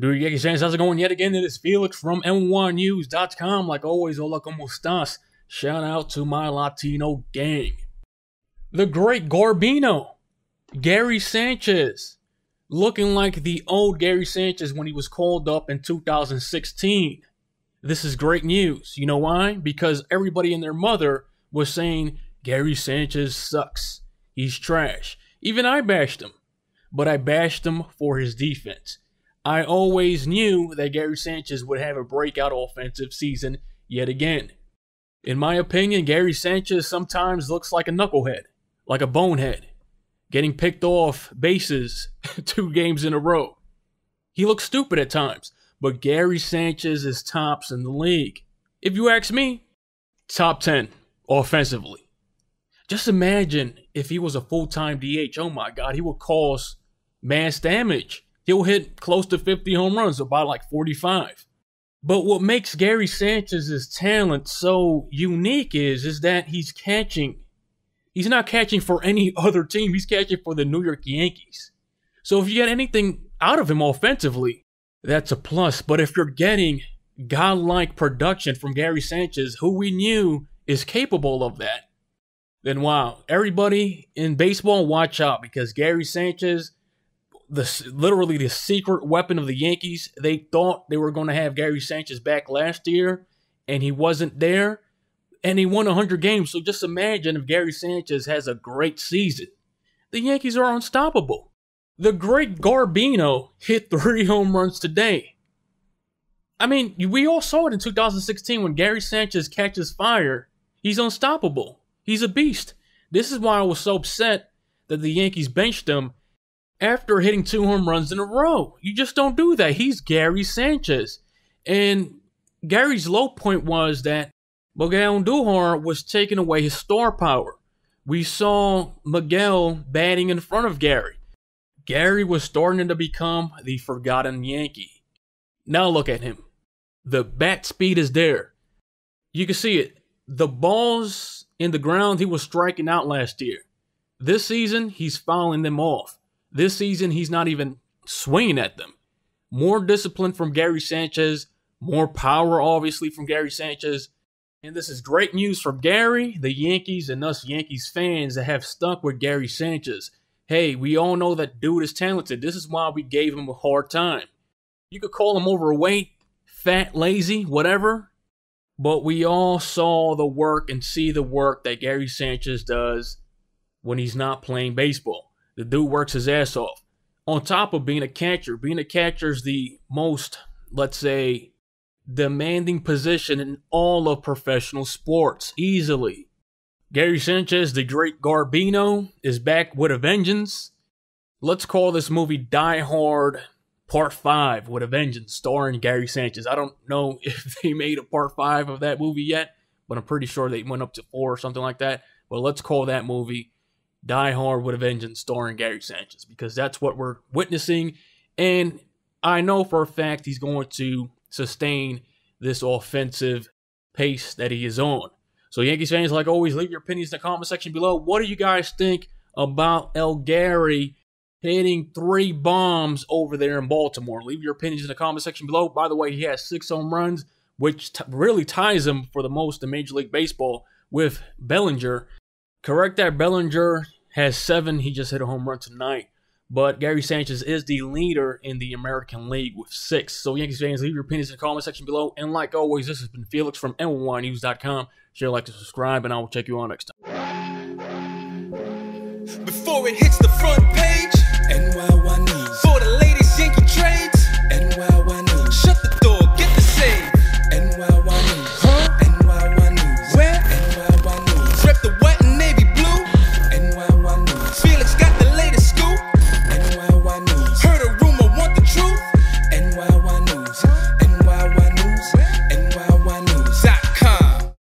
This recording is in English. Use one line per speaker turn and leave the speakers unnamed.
Dude, Yankee Saints, how's it going yet again? It is Felix from M one newscom Like always, hola como estás? Shout out to my Latino gang. The great Garbino, Gary Sanchez, looking like the old Gary Sanchez when he was called up in 2016. This is great news. You know why? Because everybody and their mother was saying Gary Sanchez sucks. He's trash. Even I bashed him, but I bashed him for his defense. I always knew that Gary Sanchez would have a breakout offensive season yet again. In my opinion, Gary Sanchez sometimes looks like a knucklehead, like a bonehead, getting picked off bases two games in a row. He looks stupid at times, but Gary Sanchez is tops in the league. If you ask me, top 10 offensively. Just imagine if he was a full time DH. Oh my God, he would cause mass damage he'll hit close to 50 home runs, about like 45. But what makes Gary Sanchez's talent so unique is is that he's catching. He's not catching for any other team. He's catching for the New York Yankees. So if you get anything out of him offensively, that's a plus. But if you're getting godlike production from Gary Sanchez, who we knew is capable of that, then wow, everybody in baseball, watch out because Gary Sanchez the literally the secret weapon of the Yankees. They thought they were going to have Gary Sanchez back last year, and he wasn't there. And he won 100 games. So just imagine if Gary Sanchez has a great season. The Yankees are unstoppable. The great Garbino hit three home runs today. I mean, we all saw it in 2016 when Gary Sanchez catches fire. He's unstoppable. He's a beast. This is why I was so upset that the Yankees benched him after hitting two home runs in a row. You just don't do that. He's Gary Sanchez. And Gary's low point was that Miguel Duhar was taking away his star power. We saw Miguel batting in front of Gary. Gary was starting to become the forgotten Yankee. Now look at him. The bat speed is there. You can see it. The balls in the ground he was striking out last year. This season, he's fouling them off. This season, he's not even swinging at them. More discipline from Gary Sanchez, more power, obviously, from Gary Sanchez. And this is great news for Gary, the Yankees, and us Yankees fans that have stuck with Gary Sanchez. Hey, we all know that dude is talented. This is why we gave him a hard time. You could call him overweight, fat, lazy, whatever, but we all saw the work and see the work that Gary Sanchez does when he's not playing baseball. The dude works his ass off. On top of being a catcher, being a catcher is the most, let's say, demanding position in all of professional sports, easily. Gary Sanchez, the great Garbino, is back with a vengeance. Let's call this movie Die Hard Part 5 with a Vengeance, starring Gary Sanchez. I don't know if they made a Part 5 of that movie yet, but I'm pretty sure they went up to 4 or something like that. But let's call that movie Die Hard with a Vengeance starring Gary Sanchez because that's what we're witnessing. And I know for a fact he's going to sustain this offensive pace that he is on. So, Yankees fans, like always, leave your opinions in the comment section below. What do you guys think about El Gary hitting three bombs over there in Baltimore? Leave your opinions in the comment section below. By the way, he has six home runs, which really ties him for the most in Major League Baseball with Bellinger. Correct that, Bellinger has seven. He just hit a home run tonight. But Gary Sanchez is the leader in the American League with six. So, Yankees fans, leave your opinions in the comment section below. And like always, this has been Felix from NYNews.com. Share, like, and subscribe, and I will check you all next time. Before it hits the front page.